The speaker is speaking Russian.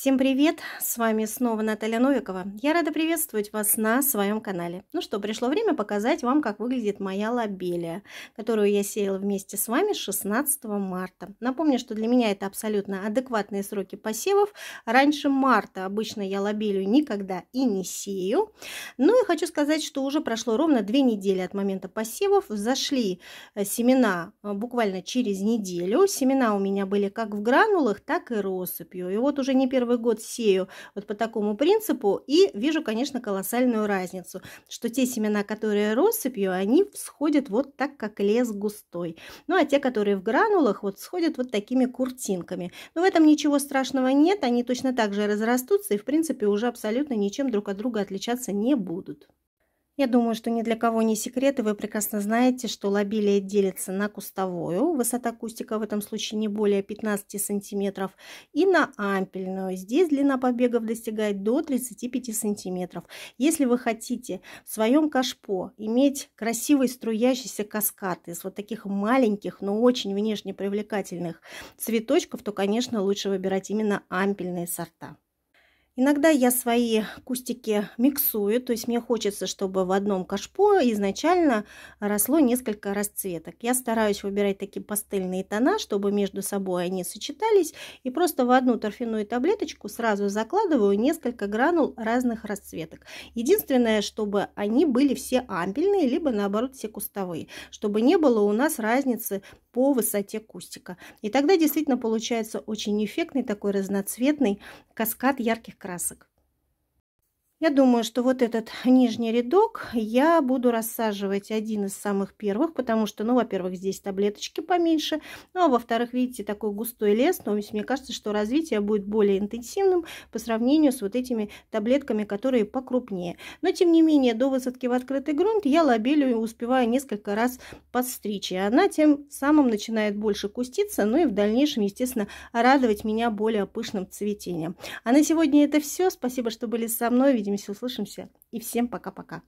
Всем привет! С вами снова Наталья Новикова. Я рада приветствовать вас на своем канале. Ну что, пришло время показать вам, как выглядит моя лобелия, которую я сеяла вместе с вами 16 марта. Напомню, что для меня это абсолютно адекватные сроки посевов. Раньше марта обычно я лобелию никогда и не сею. Ну и хочу сказать, что уже прошло ровно две недели от момента посевов. Зашли э, семена э, буквально через неделю. Семена у меня были как в гранулах, так и россыпью. И вот уже не первый первый год сею вот по такому принципу и вижу, конечно, колоссальную разницу, что те семена, которые россыпью, они всходят вот так, как лес густой. Ну, а те, которые в гранулах, вот сходят вот такими куртинками. Но ну, в этом ничего страшного нет, они точно так же разрастутся и, в принципе, уже абсолютно ничем друг от друга отличаться не будут. Я думаю, что ни для кого не секрет, и вы прекрасно знаете, что лобилия делится на кустовую, высота кустика в этом случае не более 15 сантиметров, и на ампельную. Здесь длина побегов достигает до 35 сантиметров. Если вы хотите в своем кашпо иметь красивый струящийся каскад из вот таких маленьких, но очень внешне привлекательных цветочков, то, конечно, лучше выбирать именно ампельные сорта. Иногда я свои кустики миксую, то есть мне хочется, чтобы в одном кашпо изначально росло несколько расцветок. Я стараюсь выбирать такие пастельные тона, чтобы между собой они сочетались, и просто в одну торфяную таблеточку сразу закладываю несколько гранул разных расцветок. Единственное, чтобы они были все ампельные, либо наоборот все кустовые, чтобы не было у нас разницы по высоте кустика. И тогда действительно получается очень эффектный такой разноцветный каскад ярких красок красок. Я думаю, что вот этот нижний рядок я буду рассаживать один из самых первых, потому что, ну, во-первых, здесь таблеточки поменьше, ну, а во-вторых, видите, такой густой лес, но мне кажется, что развитие будет более интенсивным по сравнению с вот этими таблетками, которые покрупнее. Но, тем не менее, до высадки в открытый грунт я лобелию успеваю несколько раз подстричь, и она тем самым начинает больше куститься, ну и в дальнейшем, естественно, радовать меня более пышным цветением. А на сегодня это все. Спасибо, что были со мной увидимся, услышимся. И всем пока-пока.